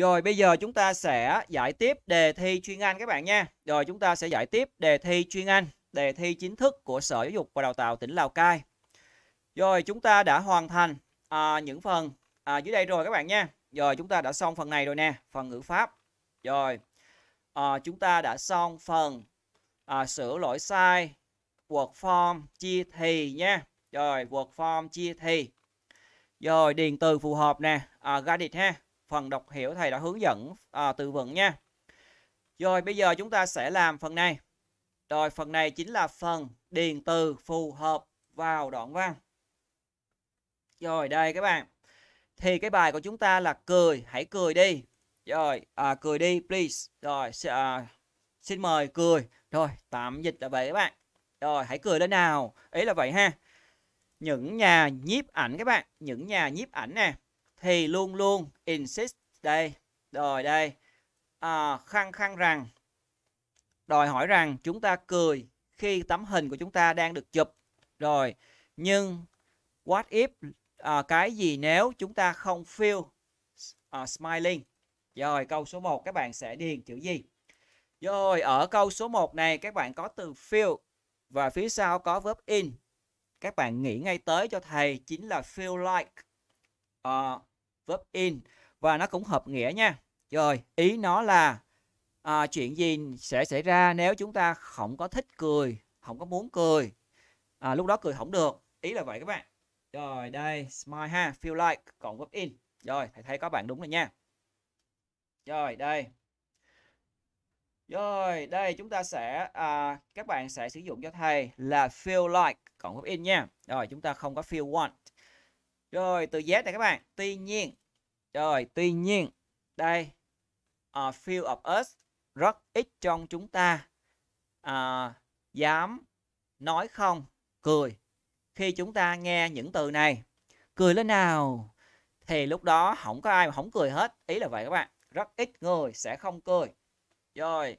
Rồi bây giờ chúng ta sẽ giải tiếp đề thi chuyên Anh các bạn nha. Rồi chúng ta sẽ giải tiếp đề thi chuyên Anh, đề thi chính thức của Sở Giáo dục và Đào tạo tỉnh Lào Cai. Rồi chúng ta đã hoàn thành à, những phần à, dưới đây rồi các bạn nha. Rồi chúng ta đã xong phần này rồi nè, phần ngữ pháp. Rồi à, chúng ta đã xong phần à, sửa lỗi sai, word form, chia thì nha. Rồi word form, chia thì. Rồi điền từ phù hợp nè, à, ra ha phần đọc hiểu thầy đã hướng dẫn à, từ vựng nha. Rồi bây giờ chúng ta sẽ làm phần này. Rồi phần này chính là phần điền từ phù hợp vào đoạn văn. Rồi đây các bạn. Thì cái bài của chúng ta là cười, hãy cười đi. Rồi, à, cười đi please. Rồi, à, xin mời cười. Rồi, tạm dịch là vậy các bạn. Rồi, hãy cười lên nào. Ý là vậy ha. Những nhà nhiếp ảnh các bạn. Những nhà nhiếp ảnh nè thì luôn luôn insist đây rồi đây à, khăng khăng rằng đòi hỏi rằng chúng ta cười khi tấm hình của chúng ta đang được chụp rồi nhưng what if à, cái gì nếu chúng ta không feel à, smiling rồi câu số 1 các bạn sẽ điền chữ gì rồi ở câu số 1 này các bạn có từ feel và phía sau có verb in các bạn nghĩ ngay tới cho thầy chính là feel like uh, verb in và nó cũng hợp nghĩa nha. Rồi, ý nó là à, chuyện gì sẽ xảy ra nếu chúng ta không có thích cười, không có muốn cười. À, lúc đó cười không được. Ý là vậy các bạn. Rồi, đây, smile ha, feel like, cộng verb in. Rồi, thầy thấy có bạn đúng rồi nha. Rồi, đây. Rồi, đây chúng ta sẽ à, các bạn sẽ sử dụng cho thầy là feel like cộng verb in nha. Rồi, chúng ta không có feel want. Rồi, từ Z này các bạn. Tuy nhiên, rồi, tuy nhiên đây a few of us rất ít trong chúng ta uh, dám nói không cười khi chúng ta nghe những từ này cười lên nào thì lúc đó không có ai mà không cười hết ý là vậy các bạn rất ít người sẽ không cười rồi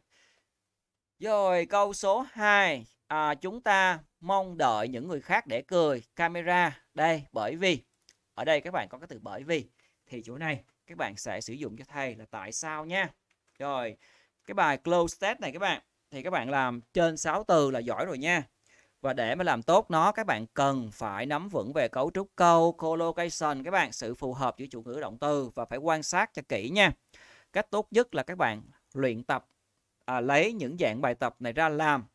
rồi câu số 2 à, chúng ta mong đợi những người khác để cười camera đây bởi vì ở đây các bạn có cái từ bởi vì thì chỗ này các bạn sẽ sử dụng cho thầy là tại sao nha rồi cái bài close test này các bạn thì các bạn làm trên 6 từ là giỏi rồi nha và để mà làm tốt nó các bạn cần phải nắm vững về cấu trúc câu collocation các bạn sự phù hợp giữa chủ ngữ động từ và phải quan sát cho kỹ nha cách tốt nhất là các bạn luyện tập à, lấy những dạng bài tập này ra làm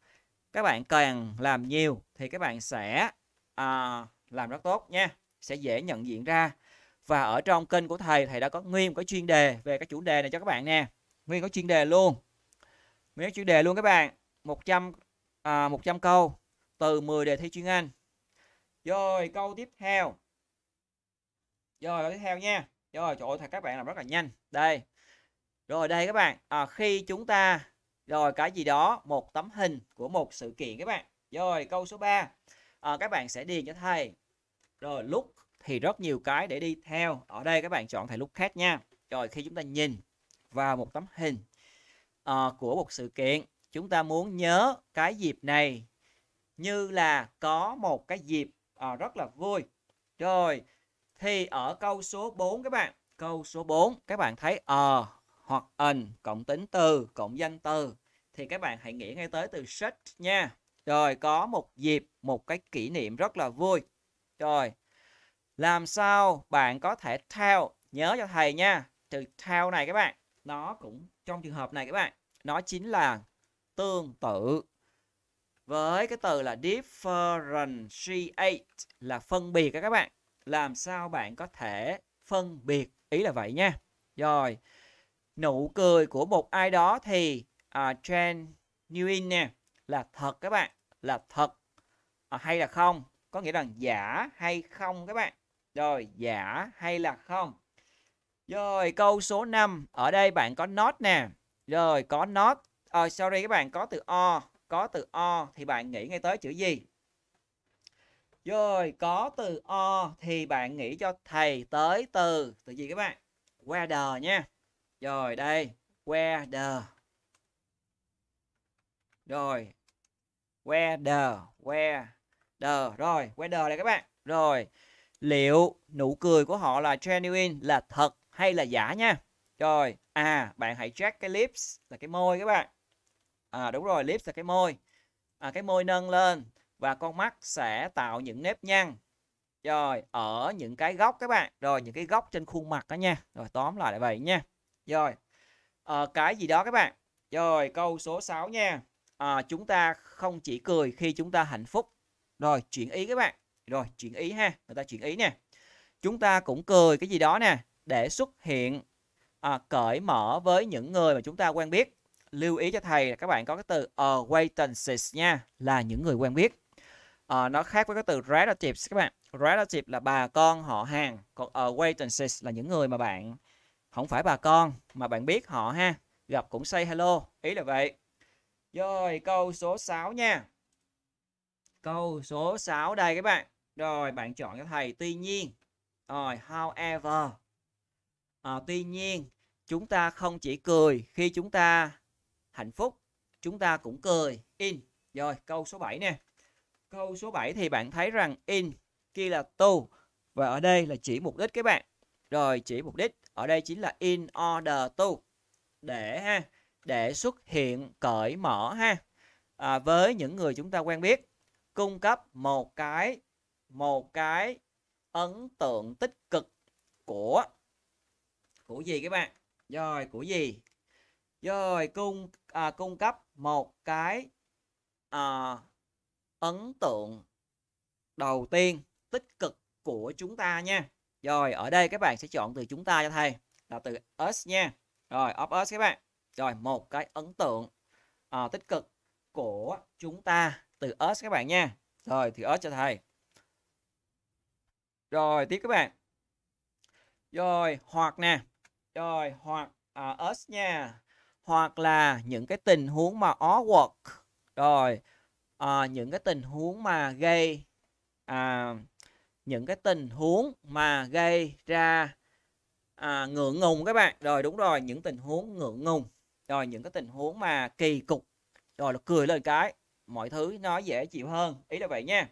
các bạn càng làm nhiều thì các bạn sẽ à, làm rất tốt nha sẽ dễ nhận diện ra và ở trong kênh của thầy thầy đã có nguyên có chuyên đề về các chủ đề này cho các bạn nè nguyên có chuyên đề luôn nguyên có chuyên đề luôn các bạn 100 à, 100 câu từ 10 đề thi chuyên Anh rồi câu tiếp theo rồi câu tiếp theo nha rồi trời ơi thầy các bạn làm rất là nhanh đây rồi đây các bạn à, khi chúng ta rồi cái gì đó một tấm hình của một sự kiện các bạn rồi câu số 3 à, các bạn sẽ điền cho thầy rồi lúc thì rất nhiều cái để đi theo ở đây các bạn chọn thầy lúc khác nha rồi khi chúng ta nhìn vào một tấm hình uh, của một sự kiện chúng ta muốn nhớ cái dịp này như là có một cái dịp uh, rất là vui rồi thì ở câu số 4 các bạn câu số 4 các bạn thấy ờ uh, hoặc ẩn cộng tính từ cộng danh từ thì các bạn hãy nghĩ ngay tới từ search nha rồi có một dịp một cái kỷ niệm rất là vui rồi làm sao bạn có thể theo nhớ cho thầy nha. Từ theo này các bạn, nó cũng trong trường hợp này các bạn, nó chính là tương tự với cái từ là differentiate là phân biệt các bạn. Làm sao bạn có thể phân biệt ý là vậy nha. Rồi, nụ cười của một ai đó thì uh, genuine nè là thật các bạn, là thật uh, hay là không, có nghĩa là giả hay không các bạn. Rồi, giả hay là không? Rồi, câu số 5. Ở đây bạn có not nè. Rồi, có not. Ờ, sorry các bạn, có từ o. Có từ o thì bạn nghĩ ngay tới chữ gì? Rồi, có từ o thì bạn nghĩ cho thầy tới từ. Từ gì các bạn? Weather nha. Rồi, đây. Weather. Rồi. Weather. Weather. Rồi, weather này các bạn. Rồi liệu nụ cười của họ là genuine là thật hay là giả nha rồi à bạn hãy check cái lips là cái môi các bạn à đúng rồi lips là cái môi à, cái môi nâng lên và con mắt sẽ tạo những nếp nhăn rồi ở những cái góc các bạn rồi những cái góc trên khuôn mặt đó nha rồi tóm lại là vậy nha rồi à, cái gì đó các bạn rồi câu số 6 nha à, chúng ta không chỉ cười khi chúng ta hạnh phúc rồi chuyển ý các bạn rồi, chuyển ý ha, người ta chuyển ý nè. Chúng ta cũng cười cái gì đó nè để xuất hiện à, cởi mở với những người mà chúng ta quen biết. Lưu ý cho thầy là các bạn có cái từ acquaintances nha, là những người quen biết. À, nó khác với cái từ relatives các bạn. Relative là bà con họ hàng, còn acquaintances là những người mà bạn không phải bà con mà bạn biết họ ha. Gặp cũng say hello, ý là vậy. Rồi, câu số 6 nha. Câu số 6 đây các bạn. Rồi bạn chọn cho thầy tuy nhiên. Rồi however. À, tuy nhiên chúng ta không chỉ cười khi chúng ta hạnh phúc, chúng ta cũng cười in. Rồi câu số 7 nè. Câu số 7 thì bạn thấy rằng in kia là to và ở đây là chỉ mục đích các bạn. Rồi chỉ mục đích ở đây chính là in order to để ha để xuất hiện cởi mở ha à, với những người chúng ta quen biết cung cấp một cái một cái ấn tượng tích cực của của gì các bạn rồi của gì rồi cung à, cung cấp một cái à, ấn tượng đầu tiên tích cực của chúng ta nha rồi ở đây các bạn sẽ chọn từ chúng ta cho thầy là từ us nha rồi of us các bạn rồi một cái ấn tượng à, tích cực của chúng ta từ us các bạn nha rồi thì us cho thầy rồi tiếp các bạn. Rồi hoặc nè. Rồi hoặc uh, us nha. Hoặc là những cái tình huống mà awkward. Rồi uh, những cái tình huống mà gây uh, những cái tình huống mà gây ra uh, ngượng ngùng các bạn. Rồi đúng rồi, những tình huống ngượng ngùng. Rồi những cái tình huống mà kỳ cục. Rồi là cười lên cái mọi thứ nó dễ chịu hơn ý là vậy nha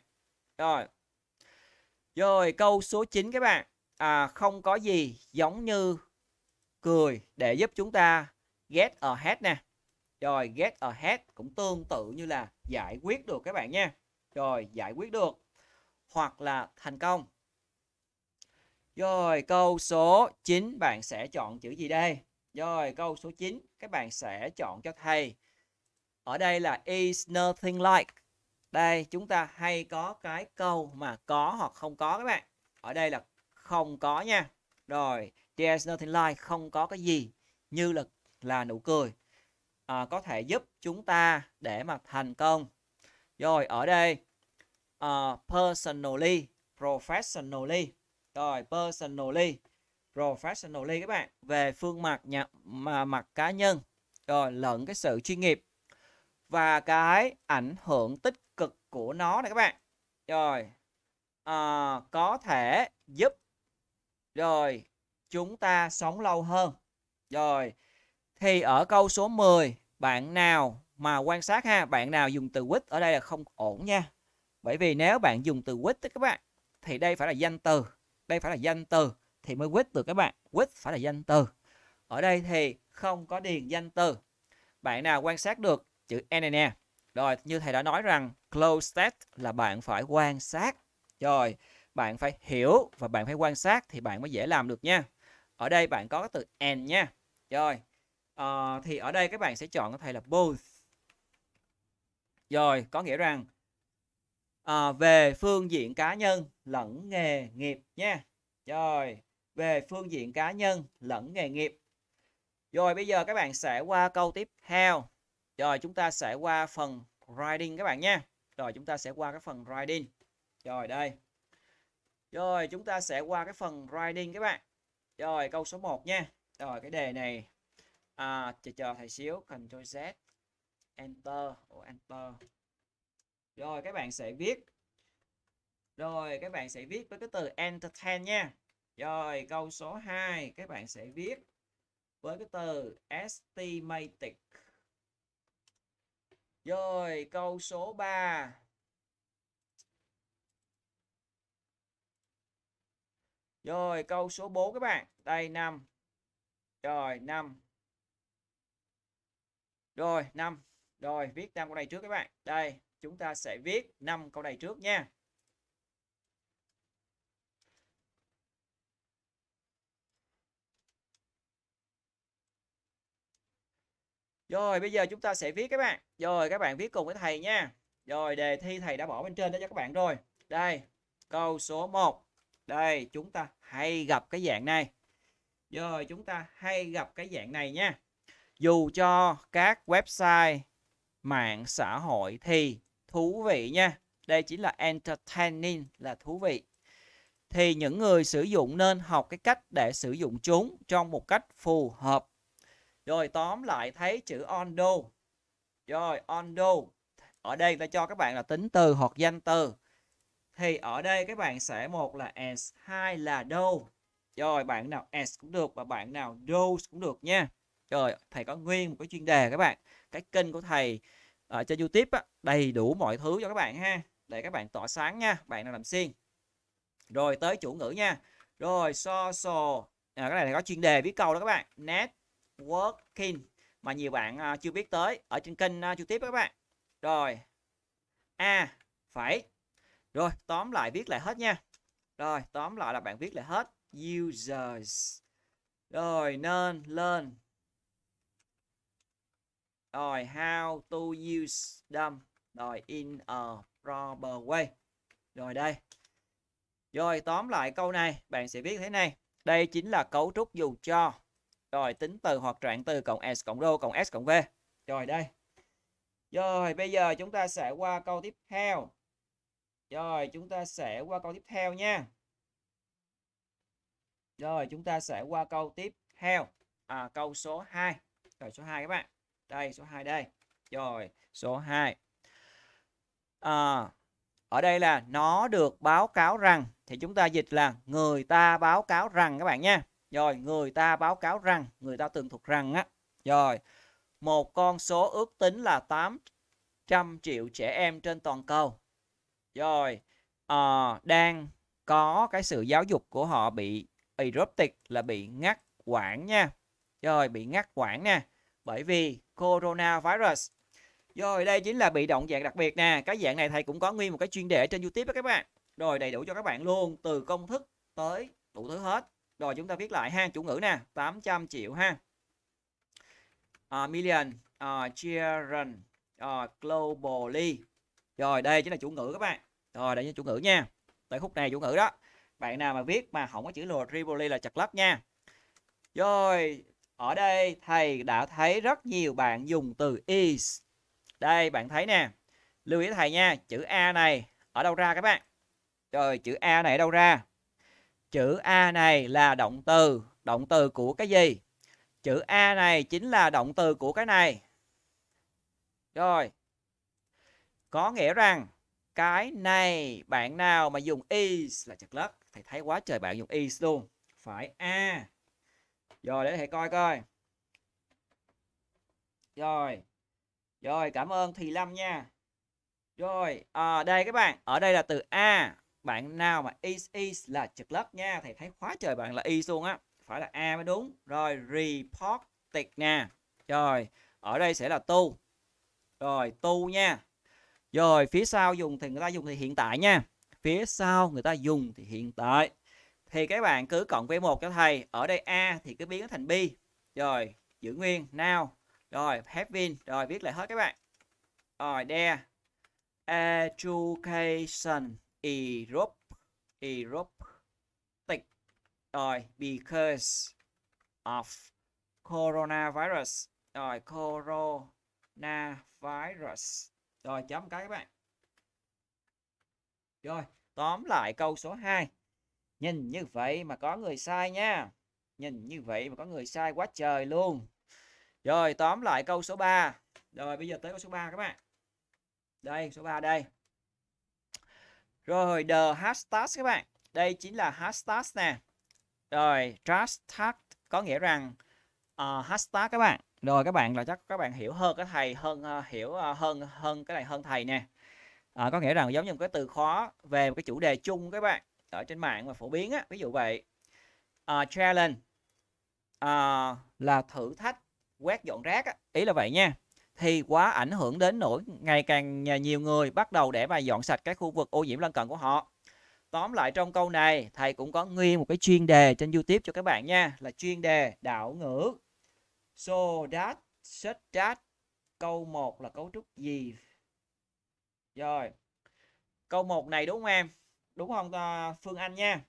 rồi rồi câu số 9 các bạn. À, không có gì giống như cười để giúp chúng ta get ahead nè. Rồi get ahead cũng tương tự như là giải quyết được các bạn nha. Rồi giải quyết được hoặc là thành công. Rồi câu số 9 bạn sẽ chọn chữ gì đây? Rồi câu số 9 các bạn sẽ chọn cho thầy. Ở đây là is nothing like đây chúng ta hay có cái câu mà có hoặc không có các bạn ở đây là không có nha rồi there's nothing like không có cái gì như là là nụ cười à, có thể giúp chúng ta để mà thành công rồi ở đây uh, personally professionally rồi personally professionally các bạn về phương mặt nhà mà mặt cá nhân rồi lẫn cái sự chuyên nghiệp và cái ảnh hưởng tích cực của nó này các bạn rồi à, có thể giúp rồi chúng ta sống lâu hơn rồi thì ở câu số 10 bạn nào mà quan sát ha bạn nào dùng từ quýt ở đây là không ổn nha bởi vì nếu bạn dùng từ quýt các bạn thì đây phải là danh từ đây phải là danh từ thì mới quýt được các bạn quýt phải là danh từ ở đây thì không có điền danh từ bạn nào quan sát được chữ NNE. Rồi, như thầy đã nói rằng close test là bạn phải quan sát. Rồi, bạn phải hiểu và bạn phải quan sát thì bạn mới dễ làm được nha. Ở đây bạn có từ and nha. Rồi, uh, thì ở đây các bạn sẽ chọn có thầy là both. Rồi, có nghĩa rằng uh, về phương diện cá nhân lẫn nghề nghiệp nha. Rồi, về phương diện cá nhân lẫn nghề nghiệp. Rồi, bây giờ các bạn sẽ qua câu tiếp theo. Rồi chúng ta sẽ qua phần riding các bạn nha. Rồi chúng ta sẽ qua cái phần riding. Rồi đây. Rồi chúng ta sẽ qua cái phần riding các bạn. Rồi câu số 1 nha. Rồi cái đề này à, chờ chờ thầy xíu Ctrl Z Enter Ủa, Enter Rồi các bạn sẽ viết Rồi các bạn sẽ viết với cái từ Entertain nha Rồi câu số 2 các bạn sẽ viết với cái từ Estimated rồi câu số 3 Rồi câu số 4 các bạn Đây 5 Rồi 5 Rồi 5 Rồi viết 5 câu này trước các bạn Đây chúng ta sẽ viết 5 câu này trước nha Rồi bây giờ chúng ta sẽ viết các bạn. Rồi các bạn viết cùng với thầy nha. Rồi đề thi thầy đã bỏ bên trên đó cho các bạn rồi. Đây, câu số 1. Đây, chúng ta hay gặp cái dạng này. Rồi chúng ta hay gặp cái dạng này nha. Dù cho các website mạng xã hội thì thú vị nha. Đây chính là entertaining là thú vị. Thì những người sử dụng nên học cái cách để sử dụng chúng trong một cách phù hợp rồi tóm lại thấy chữ ondo. Rồi ondo. Ở đây ta cho các bạn là tính từ hoặc danh từ. Thì ở đây các bạn sẽ một là as, hai là do. Rồi bạn nào as cũng được và bạn nào do cũng được nha. Rồi thầy có nguyên một cái chuyên đề các bạn. Cái kênh của thầy ở ờ, trên YouTube á, đầy đủ mọi thứ cho các bạn ha. Để các bạn tỏa sáng nha, bạn nào làm xuyên. Rồi tới chủ ngữ nha. Rồi so so. À, cái này có chuyên đề viết câu đó các bạn. Net networking mà nhiều bạn à, chưa biết tới ở trên kênh à, tiếp các bạn rồi a à, phải rồi tóm lại viết lại hết nha rồi tóm lại là bạn viết lại hết users rồi nên lên rồi how to use them rồi in a proper way rồi đây rồi tóm lại câu này bạn sẽ viết thế này đây chính là cấu trúc dù cho rồi tính từ hoặc trạng từ cộng s cộng rho cộng s cộng v. Rồi đây. Rồi bây giờ chúng ta sẽ qua câu tiếp theo. Rồi chúng ta sẽ qua câu tiếp theo nha. Rồi chúng ta sẽ qua câu tiếp theo. À, câu số 2. Rồi số 2 các bạn. Đây số 2 đây. Rồi số 2. À, ở đây là nó được báo cáo rằng thì chúng ta dịch là người ta báo cáo rằng các bạn nha rồi người ta báo cáo rằng người ta tường thuật rằng á rồi một con số ước tính là 800 triệu trẻ em trên toàn cầu rồi à, đang có cái sự giáo dục của họ bị eruptic là bị ngắt quãng nha rồi bị ngắt quãng nha, bởi vì coronavirus rồi đây chính là bị động dạng đặc biệt nè cái dạng này thầy cũng có nguyên một cái chuyên đề trên youtube đó các bạn rồi đầy đủ cho các bạn luôn từ công thức tới đủ thứ hết rồi chúng ta viết lại ha, chủ ngữ nè, 800 triệu ha. Uh, million uh, children uh, globally. Rồi đây chính là chủ ngữ các bạn. Rồi đây là chủ ngữ nha. Tại khúc này chủ ngữ đó. Bạn nào mà viết mà không có chữ lùa Tripoli là chặt lấp nha. Rồi ở đây thầy đã thấy rất nhiều bạn dùng từ is. Đây bạn thấy nè. Lưu ý thầy nha, chữ A này ở đâu ra các bạn? Rồi chữ A này ở đâu ra? chữ A này là động từ, động từ của cái gì? Chữ A này chính là động từ của cái này. Rồi. Có nghĩa rằng cái này bạn nào mà dùng is là chật lất. Thầy thấy quá trời bạn dùng is luôn. Phải A. Rồi để thầy coi coi. Rồi. Rồi cảm ơn Thì Lâm nha. Rồi, à, đây các bạn, ở đây là từ A, bạn nào mà is is là trực lớp nha thầy thấy khóa trời bạn là is luôn á phải là a mới đúng rồi report nha rồi ở đây sẽ là tu rồi tu nha rồi phía sau dùng thì người ta dùng thì hiện tại nha phía sau người ta dùng thì hiện tại thì các bạn cứ cộng với một cho thầy ở đây a thì cứ biến nó thành b rồi giữ nguyên now rồi have been rồi viết lại hết các bạn rồi there education Europe Europe tịch rồi because of coronavirus rồi coronavirus rồi chấm cái các bạn rồi tóm lại câu số 2 nhìn như vậy mà có người sai nha nhìn như vậy mà có người sai quá trời luôn rồi tóm lại câu số 3 rồi bây giờ tới câu số 3 các bạn đây số 3 đây rồi the hashtag các bạn. Đây chính là hashtag nè. Rồi hashtag có nghĩa rằng uh, hashtag các bạn. Rồi các bạn là chắc các bạn hiểu hơn cái thầy hơn uh, hiểu uh, hơn hơn cái này hơn thầy nè. À, có nghĩa rằng giống như một cái từ khóa về một cái chủ đề chung các bạn ở trên mạng mà phổ biến á, ví dụ vậy. Uh, challenge uh, là thử thách quét dọn rác á. ý là vậy nha thì quá ảnh hưởng đến nỗi ngày càng nhiều người bắt đầu để mà dọn sạch các khu vực ô nhiễm lân cận của họ. Tóm lại trong câu này, thầy cũng có nguyên một cái chuyên đề trên YouTube cho các bạn nha, là chuyên đề đạo ngữ. So that, such that. Câu 1 là cấu trúc gì? Rồi. Câu 1 này đúng không em? Đúng không Phương Anh nha?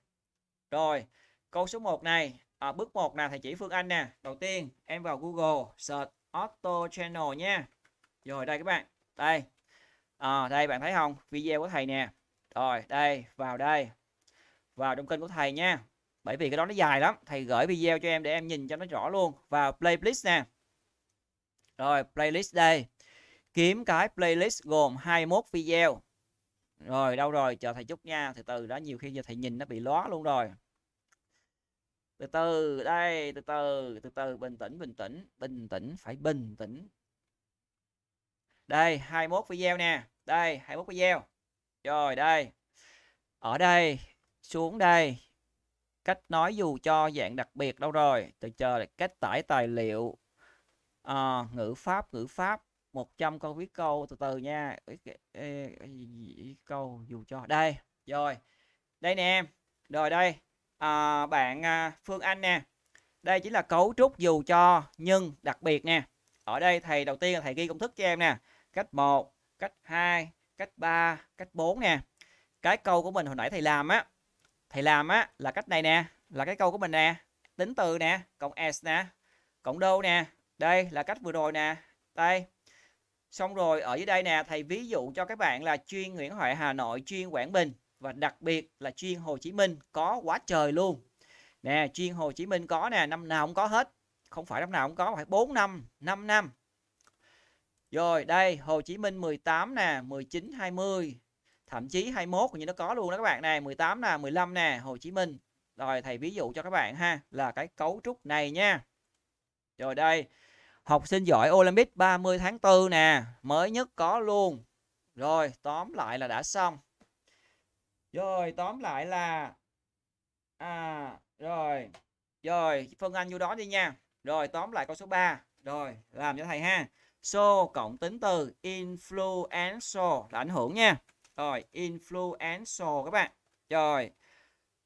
Rồi, câu số 1 này, à, bước 1 nào thầy chỉ Phương Anh nè. Đầu tiên, em vào Google search auto channel nha rồi đây các bạn đây à, đây bạn thấy không video của thầy nè rồi đây vào đây vào trong kênh của thầy nha bởi vì cái đó nó dài lắm thầy gửi video cho em để em nhìn cho nó rõ luôn vào playlist nè rồi playlist đây kiếm cái playlist gồm 21 video rồi đâu rồi chờ thầy chút nha Thì từ đó nhiều khi giờ thầy nhìn nó bị lóa luôn rồi từ từ đây từ từ từ từ bình tĩnh bình tĩnh bình tĩnh phải bình tĩnh đây 21 video nè đây 21 video rồi đây ở đây xuống đây cách nói dù cho dạng đặc biệt đâu rồi từ chờ cách tải tài liệu à, ngữ pháp ngữ pháp 100 câu viết câu từ từ nha câu dù cho đây rồi đây nè rồi đây à, bạn à, Phương Anh nè đây chính là cấu trúc dù cho nhưng đặc biệt nè ở đây thầy đầu tiên là thầy ghi công thức cho em nè cách 1 cách 2 cách 3 cách 4 nè cái câu của mình hồi nãy thầy làm á thầy làm á là cách này nè là cái câu của mình nè tính từ nè cộng s nè cộng đô nè đây là cách vừa rồi nè đây xong rồi ở dưới đây nè thầy ví dụ cho các bạn là chuyên Nguyễn Huệ Hà Nội chuyên Quảng Bình và đặc biệt là chuyên Hồ Chí Minh có quá trời luôn nè chuyên Hồ Chí Minh có nè năm nào cũng có hết không phải năm nào cũng có phải 4 năm 5 năm rồi đây Hồ Chí Minh 18 nè 19 20 thậm chí 21 như nó có luôn đó các bạn này 18 nè 15 nè Hồ Chí Minh rồi thầy ví dụ cho các bạn ha là cái cấu trúc này nha rồi đây học sinh giỏi Olympic 30 tháng 4 nè mới nhất có luôn rồi tóm lại là đã xong rồi tóm lại là à rồi rồi phân anh vô đó đi nha rồi tóm lại câu số 3 rồi làm cho thầy ha so cộng tính từ influential là ảnh hưởng nha rồi influential các bạn rồi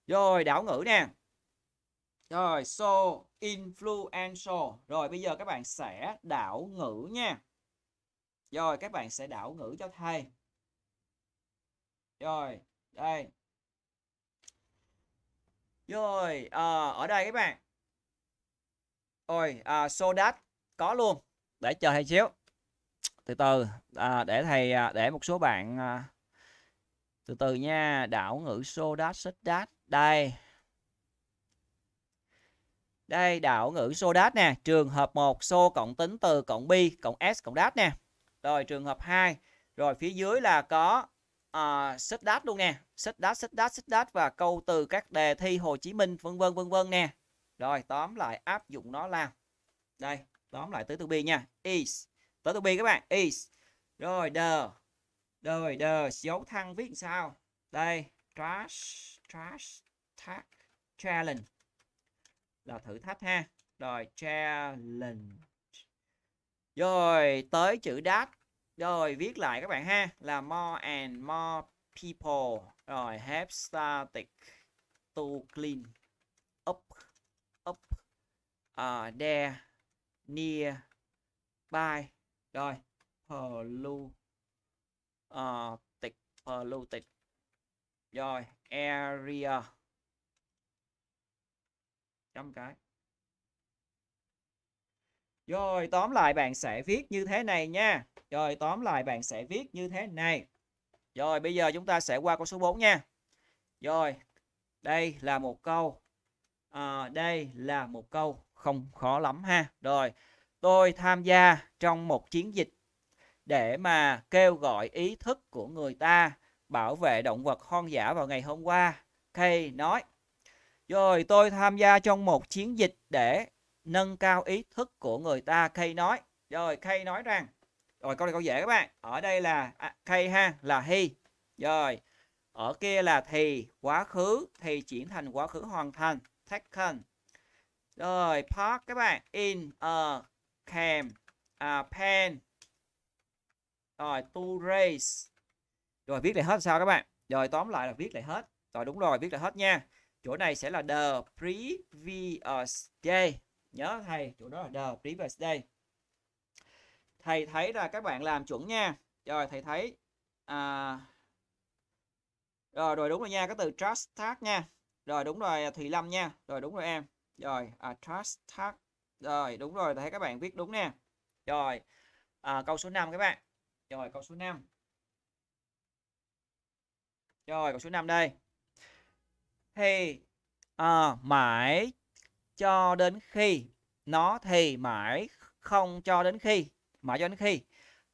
rồi đảo ngữ nè rồi so influential rồi bây giờ các bạn sẽ đảo ngữ nha rồi các bạn sẽ đảo ngữ cho thầy rồi đây rồi à, ở đây các bạn rồi à, sodat có luôn để chờ thầy xíu từ từ à, để thầy ờ, để một số bạn à, từ từ nha đảo ngữ sodat sodat đây đây đảo ngữ sodat nè trường hợp 1 so cộng tính từ cộng bi cộng s cộng đát nè rồi trường hợp 2 rồi phía dưới là có à, xích đát luôn nè xích đát xích đát xích đát và câu từ các đề thi Hồ Chí Minh vân vân vân vân nè rồi tóm lại áp dụng nó làm đây tóm lại tới từ bi nha is tới từ bi các bạn is rồi the rồi the dấu thăng viết sao đây trash trash tag challenge là thử thách ha rồi challenge rồi tới chữ đát rồi viết lại các bạn ha là more and more people rồi have started to clean up up uh, there near by rồi polluted uh, polluted rồi area chấm cái rồi tóm lại bạn sẽ viết như thế này nha rồi tóm lại bạn sẽ viết như thế này. Rồi bây giờ chúng ta sẽ qua câu số 4 nha. Rồi đây là một câu. À, đây là một câu không khó lắm ha. Rồi tôi tham gia trong một chiến dịch để mà kêu gọi ý thức của người ta bảo vệ động vật hoang dã vào ngày hôm qua. Kay nói. Rồi tôi tham gia trong một chiến dịch để nâng cao ý thức của người ta. Kay nói. Rồi Kay nói rằng rồi câu này câu dễ các bạn. Ở đây là à, ha là he. Rồi. Ở kia là thì quá khứ thì chuyển thành quá khứ hoàn thành taken. Rồi park các bạn in a cam a pen. Rồi to race. Rồi viết lại hết sao các bạn? Rồi tóm lại là viết lại hết. Rồi đúng rồi, viết lại hết nha. Chỗ này sẽ là the previous day. Nhớ thầy, chỗ đó là the previous day thầy thấy là các bạn làm chuẩn nha rồi thầy thấy à, rồi rồi đúng rồi nha cái từ trust tag nha rồi đúng rồi thùy lâm nha rồi đúng rồi em rồi à, trust tag rồi đúng rồi thầy thấy các bạn viết đúng nè rồi à, câu số 5 các bạn rồi câu số 5 rồi câu số 5 đây thì à, mãi cho đến khi nó thì mãi không cho đến khi mãi cho đến khi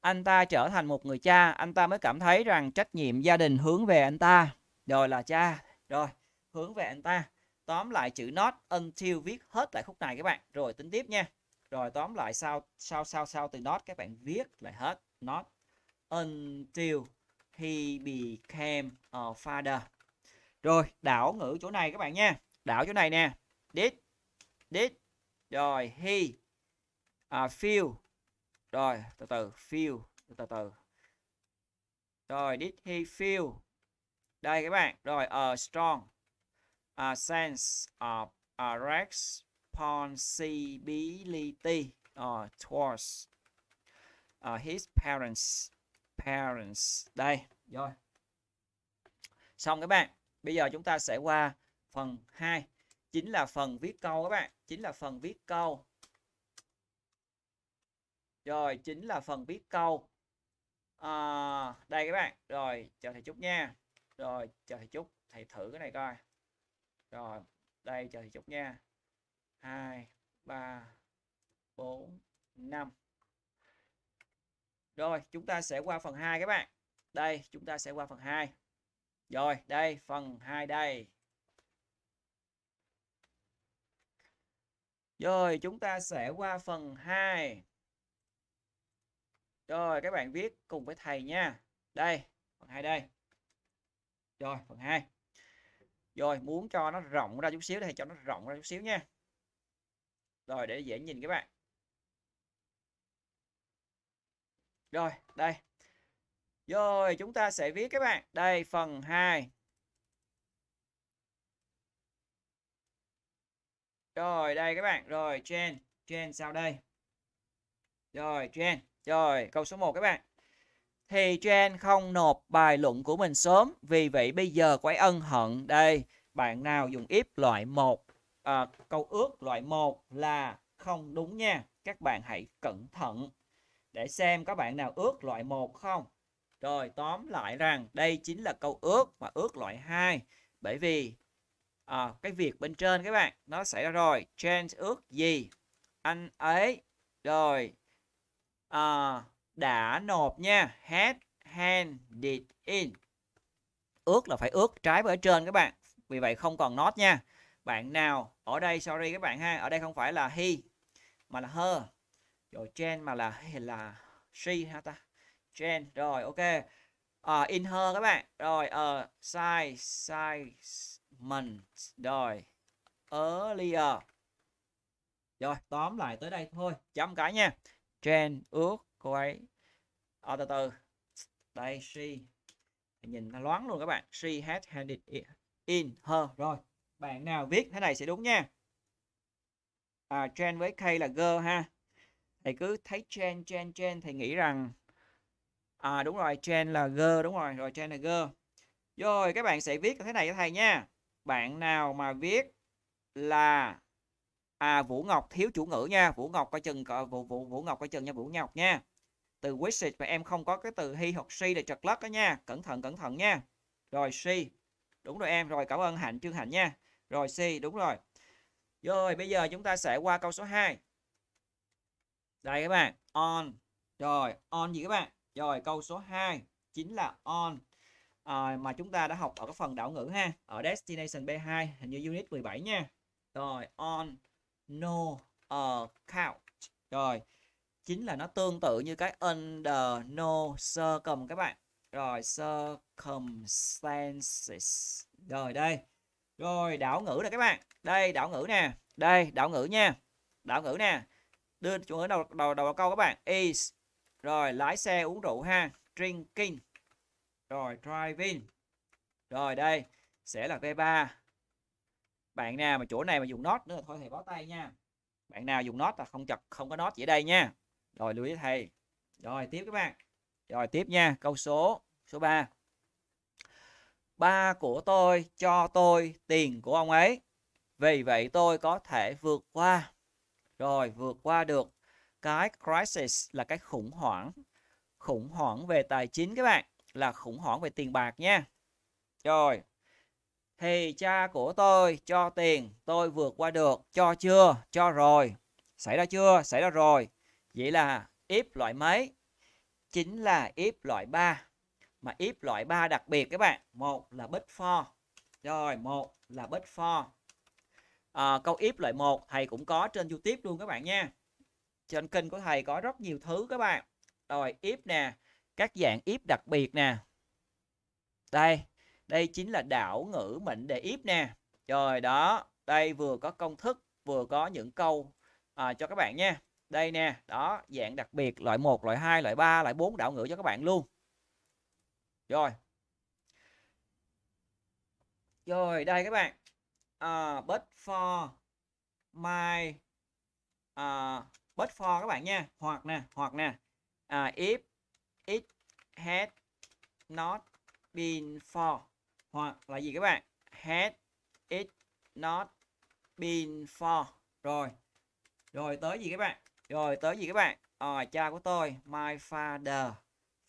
anh ta trở thành một người cha anh ta mới cảm thấy rằng trách nhiệm gia đình hướng về anh ta rồi là cha rồi hướng về anh ta tóm lại chữ not until viết hết lại khúc này các bạn rồi tính tiếp nha rồi tóm lại sau sau sau sau từ not các bạn viết lại hết not until he became a father rồi đảo ngữ chỗ này các bạn nha đảo chỗ này nè did did rồi he uh, feel rồi từ từ feel từ từ rồi did he feel đây các bạn rồi a strong a sense of a responsibility uh, ờ, towards uh, his parents parents đây rồi xong các bạn bây giờ chúng ta sẽ qua phần 2 chính là phần viết câu các bạn chính là phần viết câu rồi chính là phần viết câu. À, đây các bạn. Rồi chờ thầy chút nha. Rồi chờ thầy chút. Thầy thử cái này coi. Rồi đây chờ thầy chút nha. 2, 3, 4, 5. Rồi chúng ta sẽ qua phần 2 các bạn. Đây chúng ta sẽ qua phần 2. Rồi đây phần 2 đây. Rồi chúng ta sẽ qua phần 2. Rồi các bạn viết cùng với thầy nha. Đây, phần 2 đây. Rồi, phần 2. Rồi, muốn cho nó rộng ra chút xíu thì cho nó rộng ra chút xíu nha. Rồi để dễ nhìn các bạn. Rồi, đây. Rồi, chúng ta sẽ viết các bạn. Đây, phần 2. Rồi, đây các bạn. Rồi, trên. Trên sao đây? Rồi, trên. Rồi, câu số 1 các bạn. Thì Jen không nộp bài luận của mình sớm, vì vậy bây giờ quái ân hận. Đây, bạn nào dùng if loại 1, à, câu ước loại 1 là không đúng nha. Các bạn hãy cẩn thận để xem có bạn nào ước loại 1 không. Rồi, tóm lại rằng đây chính là câu ước mà ước loại 2. Bởi vì à, cái việc bên trên các bạn, nó xảy ra rồi. Jen ước gì? Anh ấy. Rồi, Ờ, đã nộp nha had hand did in ước là phải ước trái với ở trên các bạn vì vậy không còn not nha bạn nào ở đây sorry các bạn ha ở đây không phải là he mà là her rồi Jen mà là là she ha ta Jen rồi ok uh, in her các bạn rồi uh, size size mình rồi earlier rồi tóm lại tới đây thôi chấm cái nha trên ước cô ấy ở ờ, từ từ đây she nhìn nó loáng luôn các bạn she had handed it in her rồi bạn nào viết thế này sẽ đúng nha à, Jen với K là G ha thầy cứ thấy Jen Jen Jen thầy nghĩ rằng à đúng rồi Jen là G đúng rồi rồi Jen là G rồi các bạn sẽ viết thế này cho thầy nha bạn nào mà viết là à, Vũ Ngọc thiếu chủ ngữ nha Vũ Ngọc coi chừng ờ, Vũ Vũ Vũ Ngọc coi chừng nha Vũ Ngọc nha từ wishes và em không có cái từ he hoặc si để trật lất đó nha cẩn thận cẩn thận nha rồi si đúng rồi em rồi cảm ơn Hạnh Trương Hạnh nha rồi si đúng rồi rồi bây giờ chúng ta sẽ qua câu số 2 đây các bạn on rồi on gì các bạn rồi câu số 2 chính là on à, mà chúng ta đã học ở cái phần đảo ngữ ha ở destination B2 hình như unit 17 nha rồi on no account rồi chính là nó tương tự như cái under no circum các bạn rồi circumstances rồi đây rồi đảo ngữ nè các bạn đây đảo ngữ nè đây đảo ngữ nha đảo ngữ nè đưa chúng ngữ đầu đầu đầu câu các bạn is rồi lái xe uống rượu ha drinking rồi driving rồi đây sẽ là V3 bạn nào mà chỗ này mà dùng nốt nữa thôi thầy bó tay nha bạn nào dùng nốt là không chặt không có nốt chỉ đây nha rồi lưu ý thầy rồi tiếp các bạn rồi tiếp nha câu số số 3 ba của tôi cho tôi tiền của ông ấy vì vậy tôi có thể vượt qua rồi vượt qua được cái crisis là cái khủng hoảng khủng hoảng về tài chính các bạn là khủng hoảng về tiền bạc nha rồi thì cha của tôi cho tiền tôi vượt qua được cho chưa cho rồi xảy ra chưa xảy ra rồi vậy là if loại mấy chính là if loại 3 mà if loại 3 đặc biệt các bạn một là big for rồi một là big for à, câu if loại 1 thầy cũng có trên youtube luôn các bạn nha trên kênh của thầy có rất nhiều thứ các bạn rồi if nè các dạng if đặc biệt nè đây đây chính là đảo ngữ mệnh đề íp nè. Rồi đó, đây vừa có công thức, vừa có những câu à, cho các bạn nha. Đây nè, đó, dạng đặc biệt, loại 1, loại 2, loại 3, loại 4 đảo ngữ cho các bạn luôn. Rồi. Rồi, đây các bạn. À, but for my à, but for các bạn nha. Hoặc nè, hoặc nè. À, if it had not been for hoặc là gì các bạn has it not been for rồi rồi tới gì các bạn rồi tới gì các bạn à, cha của tôi my father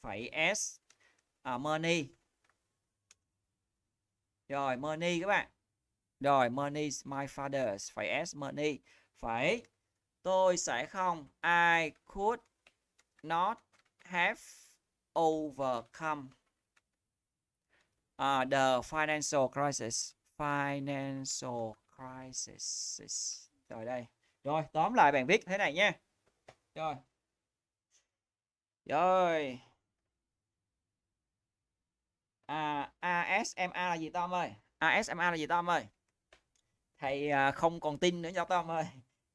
phải s à, money rồi money các bạn rồi money my father's phải s money phải tôi sẽ không I could not have overcome uh, the financial crisis financial crisis rồi đây rồi tóm lại bạn viết thế này nha rồi rồi à, ASMR là gì Tom ơi ASMA là gì Tom ơi thầy à, không còn tin nữa cho Tom ơi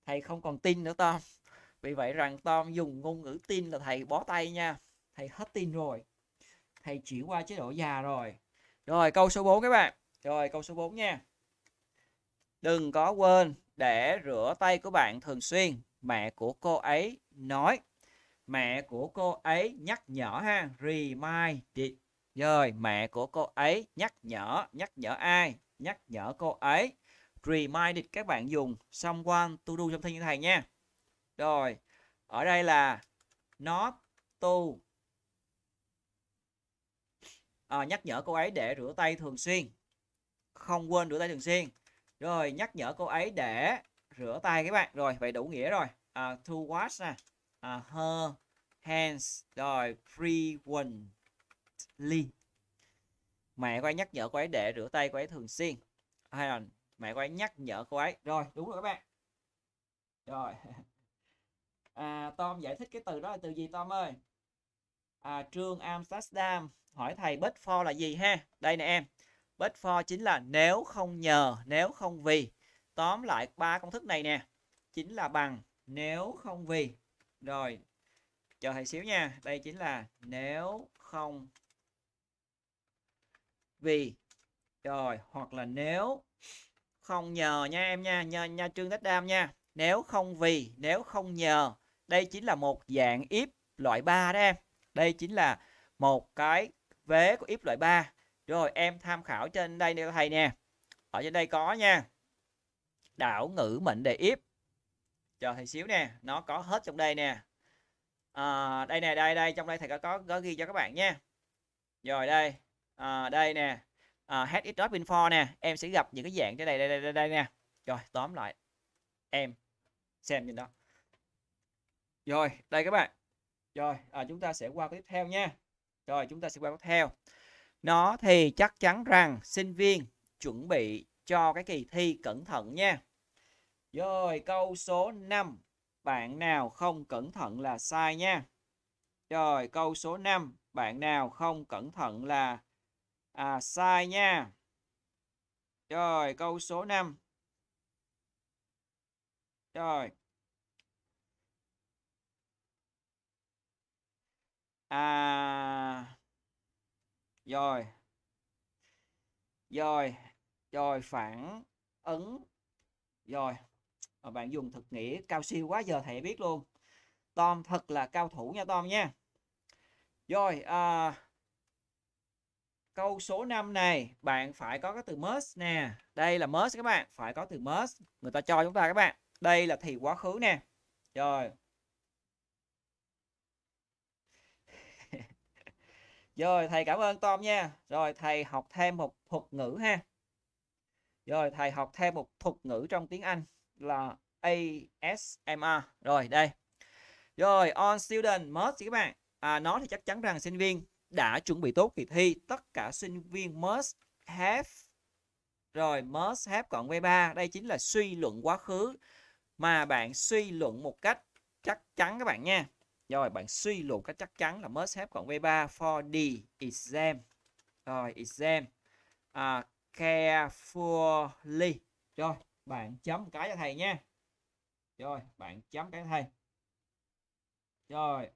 thầy không còn tin nữa Tom vì vậy rằng Tom dùng ngôn ngữ tin là thầy bó tay nha thầy hết tin rồi thầy chuyển qua chế độ già rồi rồi câu số 4 các bạn. Rồi câu số 4 nha. Đừng có quên để rửa tay của bạn thường xuyên. Mẹ của cô ấy nói. Mẹ của cô ấy nhắc nhở ha. Reminded. Rồi mẹ của cô ấy nhắc nhở. Nhắc nhở ai? Nhắc nhở cô ấy. Reminded các bạn dùng someone to do trong thi như thầy nha. Rồi. Ở đây là not to à, nhắc nhở cô ấy để rửa tay thường xuyên không quên rửa tay thường xuyên rồi nhắc nhở cô ấy để rửa tay các bạn rồi vậy đủ nghĩa rồi à, ờ, to wash nè à, her hands rồi frequently mẹ cô ấy nhắc nhở cô ấy để rửa tay cô ấy thường xuyên hay là mẹ cô ấy nhắc nhở cô ấy rồi đúng rồi các bạn rồi à, Tom giải thích cái từ đó là từ gì Tom ơi à, trường Amsterdam hỏi thầy Big Four là gì ha? Đây nè em. Big Four chính là nếu không nhờ, nếu không vì. Tóm lại ba công thức này nè. Chính là bằng nếu không vì. Rồi. Chờ thầy xíu nha. Đây chính là nếu không vì. Rồi. Hoặc là nếu không nhờ nha em nha. Nha, nha Trương Tách Đam nha. Nếu không vì, nếu không nhờ. Đây chính là một dạng if loại 3 đó em. Đây chính là một cái vế của if loại 3. Rồi em tham khảo trên đây nè thầy nè. Ở trên đây có nha. Đảo ngữ mệnh đề if. Chờ thầy xíu nè, nó có hết trong đây nè. À, đây nè, đây đây trong đây thầy có có, có ghi cho các bạn nha. Rồi đây. À, đây nè. À, head it dot info nè, em sẽ gặp những cái dạng trên này đây đây đây, đây nè. Rồi, tóm lại em xem nhìn đó. Rồi, đây các bạn rồi à, chúng ta sẽ qua cái tiếp theo nha rồi chúng ta sẽ qua tiếp theo nó thì chắc chắn rằng sinh viên chuẩn bị cho cái kỳ thi cẩn thận nha rồi câu số 5 bạn nào không cẩn thận là sai nha rồi câu số 5 bạn nào không cẩn thận là à, sai nha rồi câu số 5 rồi à rồi rồi rồi phản ứng rồi bạn dùng thực nghĩa cao siêu quá giờ thầy biết luôn Tom thật là cao thủ nha Tom nha rồi à, câu số 5 này bạn phải có cái từ must nè đây là must các bạn phải có từ must người ta cho chúng ta các bạn đây là thì quá khứ nè rồi rồi thầy cảm ơn Tom nha rồi thầy học thêm một thuật ngữ ha rồi thầy học thêm một thuật ngữ trong tiếng Anh là ASMR rồi đây rồi on student must các bạn à, nó thì chắc chắn rằng sinh viên đã chuẩn bị tốt kỳ thi tất cả sinh viên must have rồi must have cộng V3 đây chính là suy luận quá khứ mà bạn suy luận một cách chắc chắn các bạn nha rồi bạn suy luận cách chắc chắn là must have cộng V3 for the exam rồi exam uh, carefully rồi bạn chấm cái cho thầy nha rồi bạn chấm cái cho thầy rồi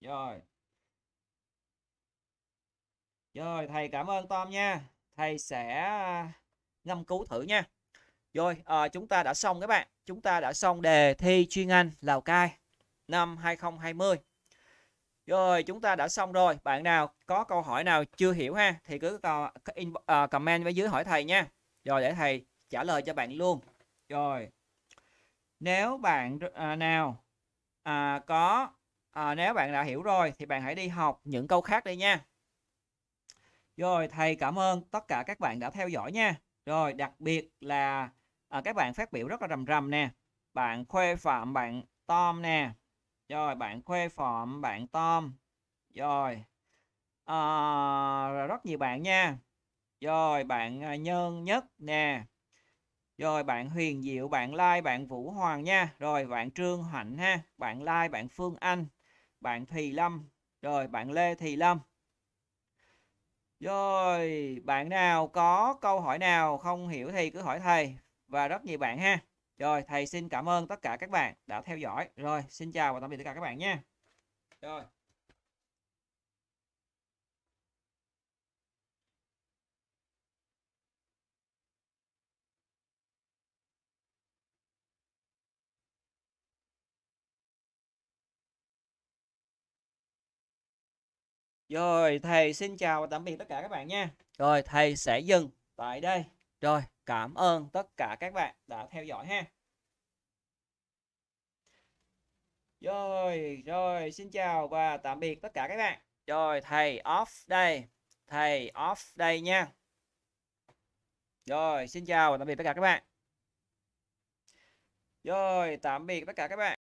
rồi rồi thầy cảm ơn Tom nha thầy sẽ à, ngâm cứu thử nha rồi à, chúng ta đã xong các bạn chúng ta đã xong đề thi chuyên anh Lào Cai năm 2020. Rồi chúng ta đã xong rồi. Bạn nào có câu hỏi nào chưa hiểu ha thì cứ ờ, comment bên dưới hỏi thầy nha. Rồi để thầy trả lời cho bạn luôn. Rồi. Nếu bạn à, nào à, có à, nếu bạn đã hiểu rồi thì bạn hãy đi học những câu khác đi nha. Rồi thầy cảm ơn tất cả các bạn đã theo dõi nha. Rồi đặc biệt là à, các bạn phát biểu rất là rầm rầm nè. Bạn Khuê Phạm, bạn Tom nè, rồi bạn khuê phọm bạn tom rồi à, rất nhiều bạn nha rồi bạn ờ, nhân nhất nè rồi bạn huyền diệu bạn lai bạn vũ hoàng nha rồi bạn trương hạnh ha bạn lai bạn phương anh bạn thùy lâm rồi bạn lê thùy lâm rồi bạn nào có câu hỏi nào không hiểu thì cứ hỏi thầy và rất nhiều bạn ha rồi, thầy xin cảm ơn tất cả các bạn đã theo dõi. Rồi, xin chào và tạm biệt tất cả các bạn nha. Rồi. Rồi, thầy xin chào và tạm biệt tất cả các bạn nha. Rồi, thầy sẽ dừng tại đây. Rồi, cảm ơn tất cả các bạn đã theo dõi ha. Rồi, rồi, xin chào và tạm biệt tất cả các bạn. Rồi, thầy off đây. Thầy off đây nha. Rồi, xin chào và tạm biệt tất cả các bạn. Rồi, tạm biệt tất cả các bạn.